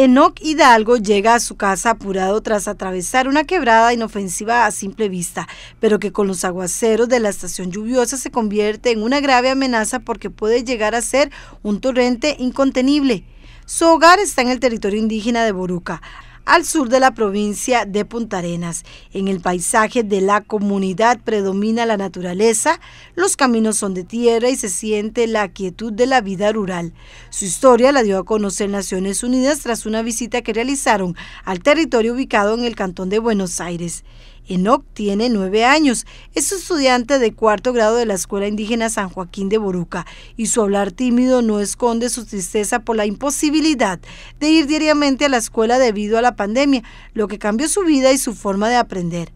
Enoch Hidalgo llega a su casa apurado tras atravesar una quebrada inofensiva a simple vista, pero que con los aguaceros de la estación lluviosa se convierte en una grave amenaza porque puede llegar a ser un torrente incontenible. Su hogar está en el territorio indígena de Boruca al sur de la provincia de Punta Arenas. En el paisaje de la comunidad predomina la naturaleza, los caminos son de tierra y se siente la quietud de la vida rural. Su historia la dio a conocer Naciones Unidas tras una visita que realizaron al territorio ubicado en el Cantón de Buenos Aires. Enoch tiene nueve años, es estudiante de cuarto grado de la Escuela Indígena San Joaquín de Boruca y su hablar tímido no esconde su tristeza por la imposibilidad de ir diariamente a la escuela debido a la pandemia, lo que cambió su vida y su forma de aprender.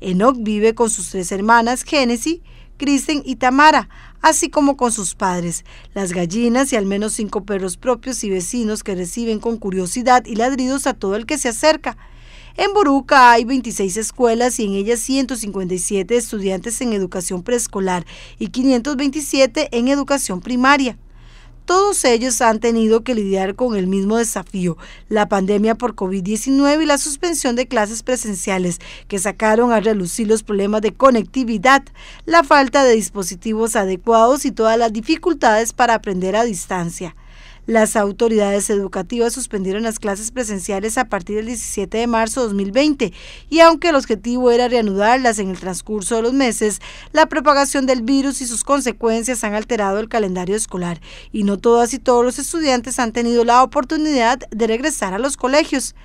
Enoch vive con sus tres hermanas, Génesis, Kristen y Tamara, así como con sus padres, las gallinas y al menos cinco perros propios y vecinos que reciben con curiosidad y ladridos a todo el que se acerca. En Boruca hay 26 escuelas y en ellas 157 estudiantes en educación preescolar y 527 en educación primaria. Todos ellos han tenido que lidiar con el mismo desafío, la pandemia por COVID-19 y la suspensión de clases presenciales, que sacaron a relucir los problemas de conectividad, la falta de dispositivos adecuados y todas las dificultades para aprender a distancia. Las autoridades educativas suspendieron las clases presenciales a partir del 17 de marzo de 2020 y aunque el objetivo era reanudarlas en el transcurso de los meses, la propagación del virus y sus consecuencias han alterado el calendario escolar y no todas y todos los estudiantes han tenido la oportunidad de regresar a los colegios.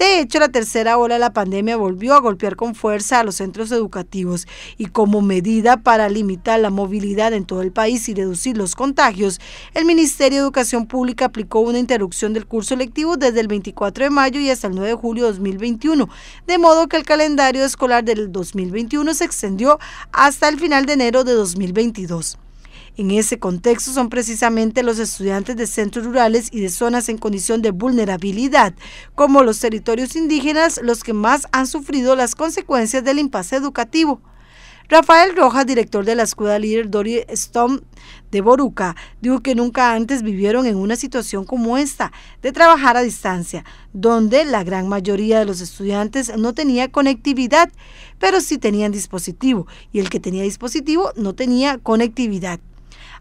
De hecho, la tercera ola de la pandemia volvió a golpear con fuerza a los centros educativos y como medida para limitar la movilidad en todo el país y reducir los contagios, el Ministerio de Educación Pública aplicó una interrupción del curso lectivo desde el 24 de mayo y hasta el 9 de julio de 2021, de modo que el calendario escolar del 2021 se extendió hasta el final de enero de 2022. En ese contexto son precisamente los estudiantes de centros rurales y de zonas en condición de vulnerabilidad, como los territorios indígenas, los que más han sufrido las consecuencias del impasse educativo. Rafael Rojas, director de la escuela líder Dory Stone de Boruca, dijo que nunca antes vivieron en una situación como esta, de trabajar a distancia, donde la gran mayoría de los estudiantes no tenía conectividad, pero sí tenían dispositivo, y el que tenía dispositivo no tenía conectividad.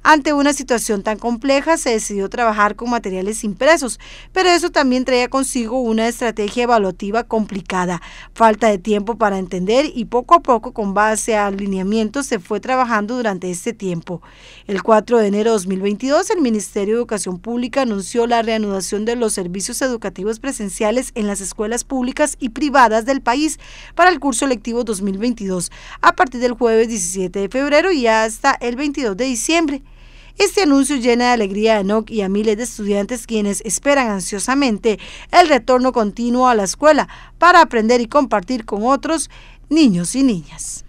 Ante una situación tan compleja se decidió trabajar con materiales impresos, pero eso también traía consigo una estrategia evaluativa complicada, falta de tiempo para entender y poco a poco con base a alineamientos se fue trabajando durante este tiempo. El 4 de enero de 2022 el Ministerio de Educación Pública anunció la reanudación de los servicios educativos presenciales en las escuelas públicas y privadas del país para el curso lectivo 2022 a partir del jueves 17 de febrero y hasta el 22 de diciembre. Este anuncio llena de alegría a Enoch y a miles de estudiantes quienes esperan ansiosamente el retorno continuo a la escuela para aprender y compartir con otros niños y niñas.